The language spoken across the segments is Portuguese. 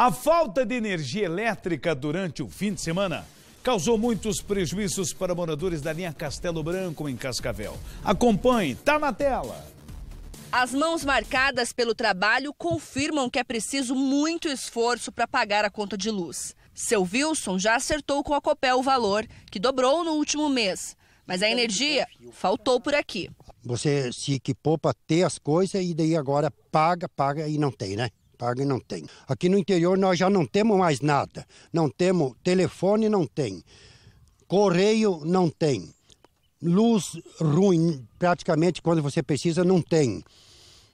A falta de energia elétrica durante o fim de semana causou muitos prejuízos para moradores da linha Castelo Branco, em Cascavel. Acompanhe, tá na tela. As mãos marcadas pelo trabalho confirmam que é preciso muito esforço para pagar a conta de luz. Seu Wilson já acertou com a Copel o valor, que dobrou no último mês. Mas a energia faltou por aqui. Você se equipou para ter as coisas e daí agora paga, paga e não tem, né? paga e não tem. Aqui no interior nós já não temos mais nada. Não temos telefone, não tem. Correio, não tem. Luz ruim, praticamente quando você precisa, não tem.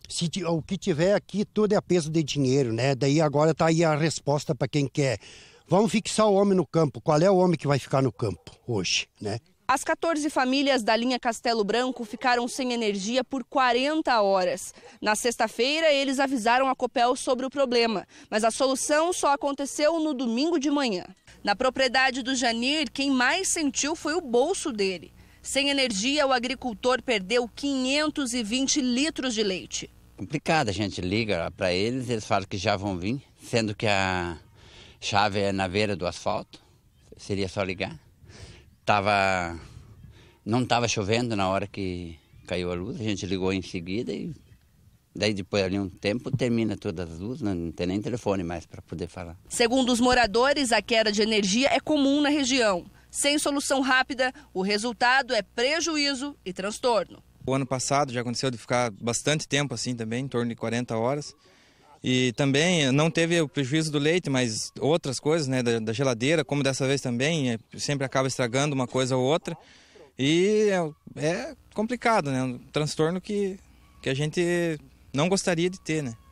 Se, o que tiver aqui tudo é a peso de dinheiro, né? Daí agora está aí a resposta para quem quer. Vamos fixar o homem no campo. Qual é o homem que vai ficar no campo hoje, né? As 14 famílias da linha Castelo Branco ficaram sem energia por 40 horas. Na sexta-feira, eles avisaram a Copel sobre o problema, mas a solução só aconteceu no domingo de manhã. Na propriedade do Janir, quem mais sentiu foi o bolso dele. Sem energia, o agricultor perdeu 520 litros de leite. Complicado, a gente liga para eles, eles falam que já vão vir, sendo que a chave é na beira do asfalto. Seria só ligar tava, não estava chovendo na hora que caiu a luz, a gente ligou em seguida e Daí depois ali um tempo termina todas as luzes, né? não tem nem telefone mais para poder falar. Segundo os moradores, a queda de energia é comum na região. Sem solução rápida, o resultado é prejuízo e transtorno. O ano passado já aconteceu de ficar bastante tempo assim também, em torno de 40 horas. E também eh, não teve o prejuízo do leite, mas outras coisas, né, da, da geladeira, como dessa vez também, eh, sempre acaba estragando uma coisa ou outra. E é, é complicado, né? Um transtorno que, que a gente não gostaria de ter, né?